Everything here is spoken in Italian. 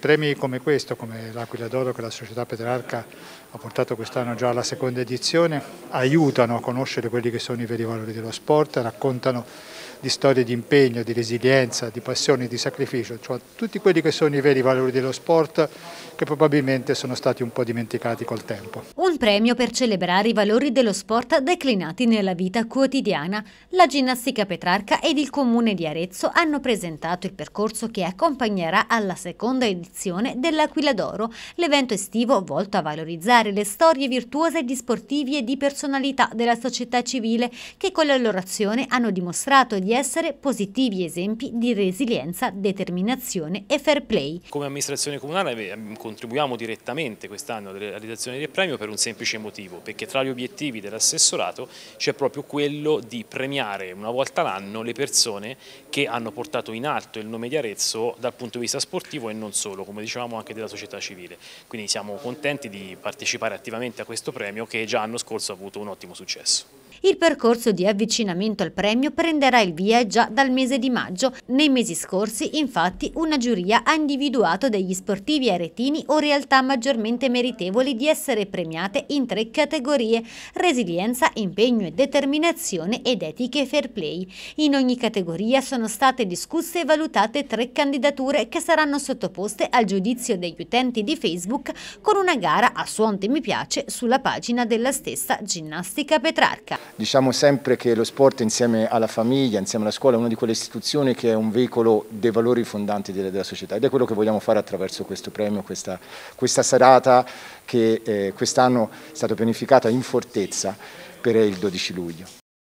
Premi come questo, come l'Aquila d'Oro che la società Petrarca ha portato quest'anno già alla seconda edizione, aiutano a conoscere quelli che sono i veri valori dello sport, raccontano di storie di impegno, di resilienza, di passione, di sacrificio, cioè tutti quelli che sono i veri valori dello sport che probabilmente sono stati un po' dimenticati col tempo. Un premio per celebrare i valori dello sport declinati nella vita quotidiana. La ginnastica Petrarca ed il comune di Arezzo hanno presentato il percorso che accompagnerà alla seconda edizione dell'Aquila d'Oro, l'evento estivo volto a valorizzare le storie virtuose di sportivi e di personalità della società civile che con la loro azione hanno dimostrato di essere positivi esempi di resilienza, determinazione e fair play. Come amministrazione comunale mm, contribuiamo direttamente quest'anno alla realizzazione del premio per un semplice motivo, perché tra gli obiettivi dell'assessorato c'è proprio quello di premiare una volta l'anno le persone che hanno portato in alto il nome di Arezzo dal punto di vista sportivo e non solo, come dicevamo anche della società civile. Quindi siamo contenti di partecipare attivamente a questo premio che già l'anno scorso ha avuto un ottimo successo. Il percorso di avvicinamento al premio prenderà il via già dal mese di maggio. Nei mesi scorsi, infatti, una giuria ha individuato degli sportivi aretini o realtà maggiormente meritevoli di essere premiate in tre categorie resilienza, impegno e determinazione ed etiche fair play. In ogni categoria sono state discusse e valutate tre candidature che saranno sottoposte al giudizio degli utenti di Facebook con una gara a suonte mi piace sulla pagina della stessa Ginnastica Petrarca. Diciamo sempre che lo sport insieme alla famiglia, insieme alla scuola è una di quelle istituzioni che è un veicolo dei valori fondanti della, della società ed è quello che vogliamo fare attraverso questo premio, questa, questa serata che eh, quest'anno è stata pianificata in fortezza per il 12 luglio.